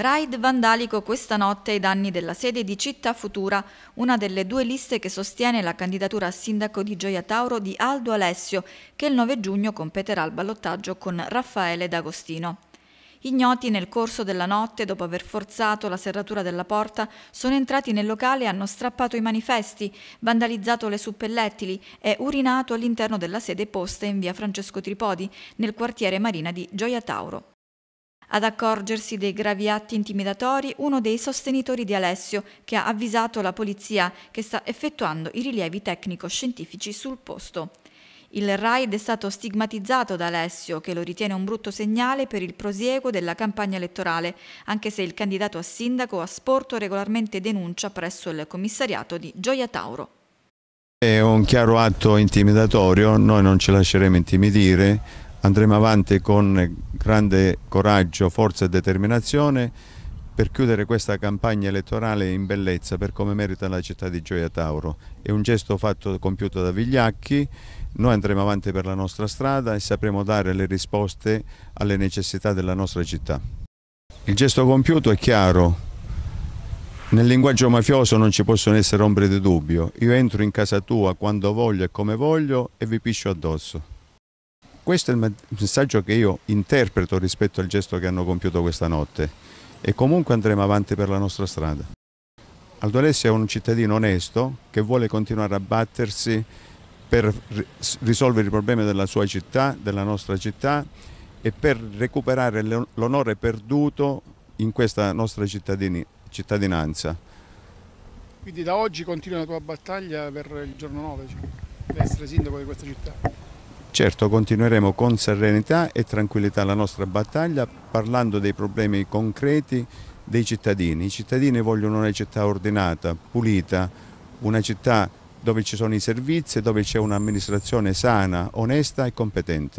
Raid vandalico questa notte ai danni della sede di Città Futura, una delle due liste che sostiene la candidatura a sindaco di Gioia Tauro di Aldo Alessio, che il 9 giugno competerà al ballottaggio con Raffaele D'Agostino. Ignoti nel corso della notte, dopo aver forzato la serratura della porta, sono entrati nel locale e hanno strappato i manifesti, vandalizzato le suppellettili e urinato all'interno della sede posta in via Francesco Tripodi, nel quartiere Marina di Gioia Tauro. Ad accorgersi dei gravi atti intimidatori uno dei sostenitori di Alessio, che ha avvisato la polizia che sta effettuando i rilievi tecnico-scientifici sul posto. Il raid è stato stigmatizzato da Alessio, che lo ritiene un brutto segnale per il prosieguo della campagna elettorale, anche se il candidato a sindaco ha sporto regolarmente denuncia presso il commissariato di Gioia Tauro. È un chiaro atto intimidatorio, noi non ci lasceremo intimidire, andremo avanti con grande coraggio, forza e determinazione per chiudere questa campagna elettorale in bellezza per come merita la città di Gioia Tauro. È un gesto fatto, compiuto da Vigliacchi, noi andremo avanti per la nostra strada e sapremo dare le risposte alle necessità della nostra città. Il gesto compiuto è chiaro, nel linguaggio mafioso non ci possono essere ombre di dubbio, io entro in casa tua quando voglio e come voglio e vi piscio addosso. Questo è il messaggio che io interpreto rispetto al gesto che hanno compiuto questa notte e comunque andremo avanti per la nostra strada. Aldo Alessi è un cittadino onesto che vuole continuare a battersi per risolvere i problemi della sua città, della nostra città e per recuperare l'onore perduto in questa nostra cittadinanza. Quindi da oggi continua la tua battaglia per il giorno 9, cioè, per essere sindaco di questa città? Certo, continueremo con serenità e tranquillità la nostra battaglia parlando dei problemi concreti dei cittadini. I cittadini vogliono una città ordinata, pulita, una città dove ci sono i servizi, dove c'è un'amministrazione sana, onesta e competente.